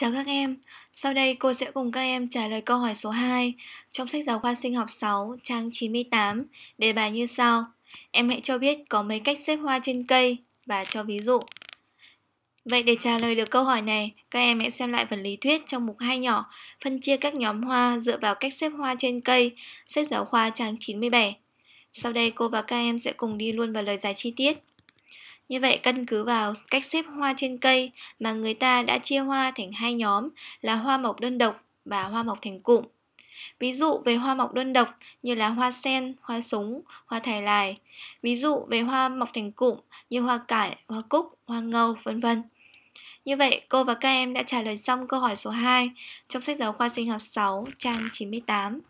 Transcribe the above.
Chào các em, sau đây cô sẽ cùng các em trả lời câu hỏi số 2 trong sách giáo khoa sinh học 6 trang 98, đề bài như sau. Em hãy cho biết có mấy cách xếp hoa trên cây và cho ví dụ. Vậy để trả lời được câu hỏi này, các em hãy xem lại phần lý thuyết trong mục 2 nhỏ, phân chia các nhóm hoa dựa vào cách xếp hoa trên cây, sách giáo khoa trang 97. Sau đây cô và các em sẽ cùng đi luôn vào lời giải chi tiết. Như vậy căn cứ vào cách xếp hoa trên cây mà người ta đã chia hoa thành hai nhóm là hoa mọc đơn độc và hoa mọc thành cụm. Ví dụ về hoa mọc đơn độc như là hoa sen, hoa súng, hoa thải lài. Ví dụ về hoa mọc thành cụm như hoa cải, hoa cúc, hoa ngâu, vân vân. Như vậy, cô và các em đã trả lời xong câu hỏi số 2 trong sách giáo khoa sinh học 6, trang 98.